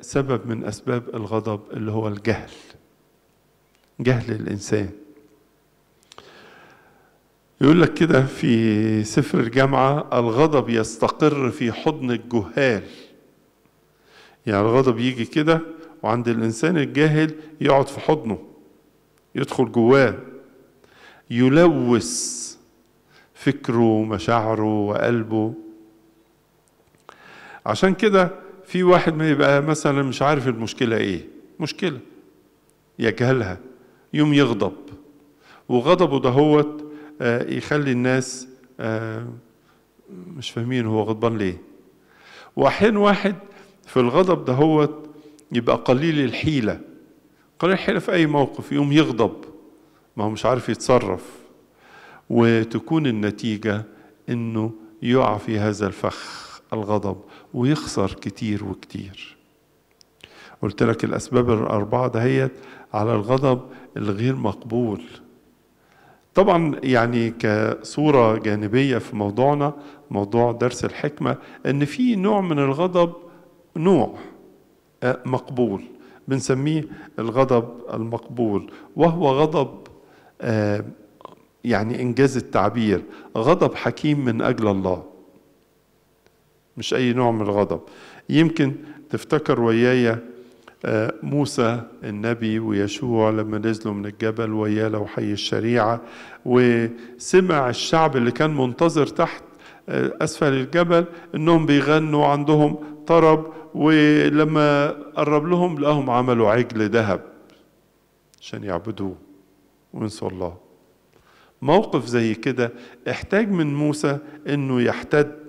سبب من اسباب الغضب اللي هو الجهل جهل الانسان يقول لك كده في سفر الجامعه الغضب يستقر في حضن الجهال يعني الغضب يجي كده وعند الانسان الجاهل يقعد في حضنه يدخل جواه يلوث فكره ومشاعره وقلبه عشان كده في واحد ما يبقى مثلا مش عارف المشكلة ايه مشكلة يجهلها يوم يغضب وغضبه دهوت آه، يخلي الناس آه، مش فاهمين هو غضبان ليه وحين واحد في الغضب دهوت يبقى قليل الحيلة قليل الحيلة في أي موقف يوم يغضب ما هو مش عارف يتصرف وتكون النتيجة إنه يقع في هذا الفخ الغضب ويخسر كتير وكتير قلت لك الأسباب الأربعة دهيت على الغضب الغير مقبول طبعا يعني كصورة جانبية في موضوعنا موضوع درس الحكمة أن في نوع من الغضب نوع آه، مقبول بنسميه الغضب المقبول وهو غضب آه، يعني إنجاز التعبير غضب حكيم من أجل الله مش أي نوع من الغضب يمكن تفتكر ويايا آه، موسى النبي ويشوع لما نزلوا من الجبل وياه وحي الشريعة وسمع الشعب اللي كان منتظر تحت آه، أسفل الجبل إنهم بيغنوا عندهم طرب ولما قرب لهم لقاهم عملوا عجل ذهب عشان يعبدوه وينسوا الله موقف زي كده احتاج من موسى انه يحتد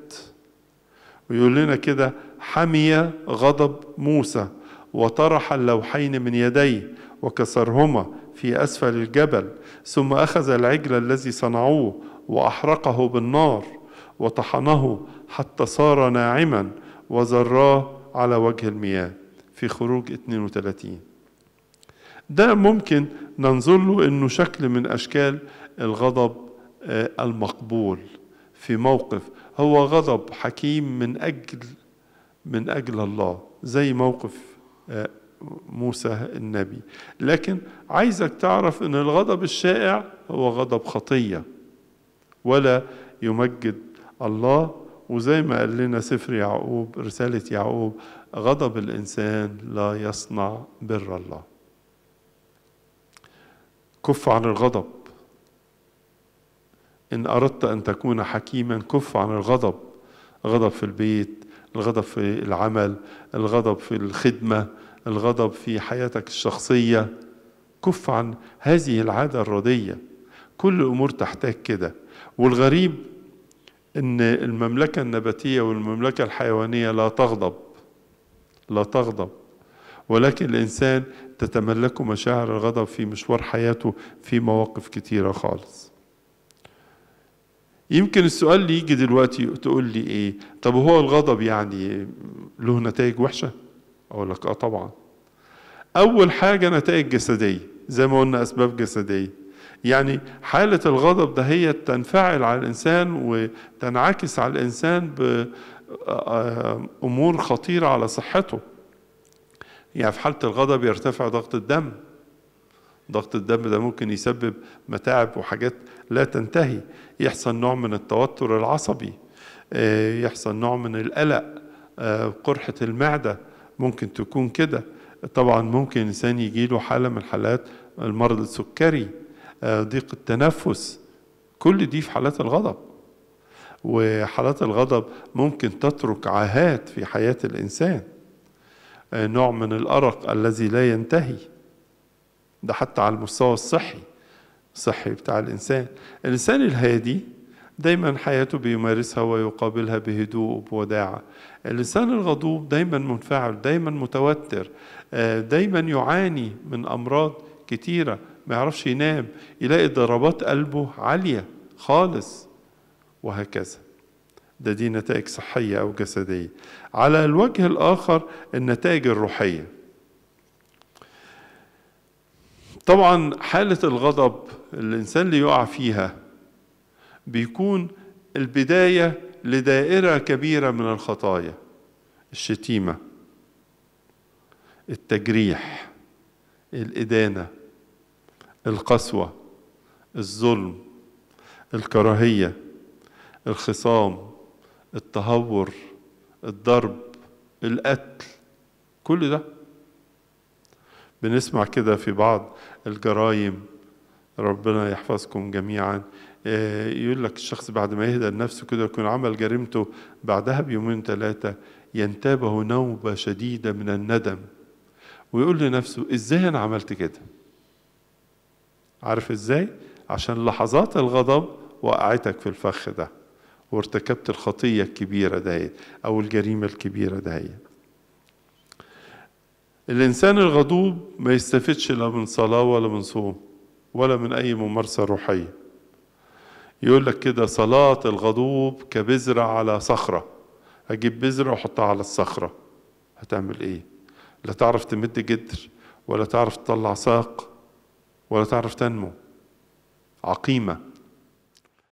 ويقول لنا كده حمي غضب موسى وطرح اللوحين من يديه وكسرهما في أسفل الجبل ثم أخذ العجل الذي صنعوه وأحرقه بالنار وطحنه حتى صار ناعما وذراه على وجه المياه في خروج 32 ده ممكن ننظر له انه شكل من اشكال الغضب آه، المقبول في موقف هو غضب حكيم من أجل من أجل الله زي موقف آه، موسى النبي لكن عايزك تعرف أن الغضب الشائع هو غضب خطية ولا يمجد الله وزي ما قال لنا سفر يعقوب رسالة يعقوب غضب الإنسان لا يصنع بر الله كف عن الغضب إن أردت أن تكون حكيما كف عن الغضب غضب في البيت الغضب في العمل الغضب في الخدمة الغضب في حياتك الشخصية كف عن هذه العادة الردية كل الأمور تحتاج كده والغريب ان المملكة النباتية والمملكة الحيوانية لا تغضب لا تغضب ولكن الإنسان تتملكه مشاعر الغضب في مشوار حياته في مواقف كتيرة خالص يمكن السؤال اللي يجي دلوقتي تقول لي ايه طب هو الغضب يعني له نتائج وحشه اقول لك اه طبعا اول حاجه نتائج جسديه زي ما قلنا اسباب جسديه يعني حاله الغضب ده هي تنفعل على الانسان وتنعكس على الانسان بامور خطيره على صحته يعني في حاله الغضب يرتفع ضغط الدم ضغط الدم ده ممكن يسبب متاعب وحاجات لا تنتهي يحصل نوع من التوتر العصبي آه، يحصل نوع من القلق آه، قرحة المعدة ممكن تكون كده طبعا ممكن إنسان يجي له حالة من حالات المرض السكري آه، ضيق التنفس كل دي في حالات الغضب وحالات الغضب ممكن تترك عاهات في حياة الإنسان نوع من الأرق الذي لا ينتهي ده حتى على المستوى الصحي الصحي بتاع الإنسان الإنسان الهادي دايما حياته بيمارسها ويقابلها بهدوء وبوداعة الإنسان الغضوب دايما منفعل دايما متوتر آه، دايما يعاني من أمراض كتيرة ما يعرفش ينام يلاقي ضربات قلبه عالية خالص وهكذا ده دي نتائج صحية أو جسدية على الوجه الآخر النتائج الروحية طبعا حالة الغضب اللي الإنسان اللي يقع فيها بيكون البداية لدائرة كبيرة من الخطايا الشتيمة التجريح الإدانة القسوة الظلم الكراهية الخصام التهور الضرب القتل كل ده بنسمع كده في بعض الجرايم ربنا يحفظكم جميعا آه، يقول لك الشخص بعد ما يهدى نفسه كده يكون عمل جريمته بعدها بيومين ثلاثة ينتابه نوبة شديدة من الندم ويقول لنفسه ازاي انا عملت كده عارف ازاي عشان لحظات الغضب وقعتك في الفخ ده وارتكبت الخطية الكبيرة دهيت أو الجريمة الكبيرة دهيت الإنسان الغضوب ما يستفدش لا من صلاة ولا من صوم ولا من أي ممارسة روحية يقول لك كده صلاة الغضوب كبذرة على صخرة أجيب بذرة وأحطها على الصخرة هتعمل إيه؟ لا تعرف تمد جدر ولا تعرف تطلع ساق ولا تعرف تنمو عقيمه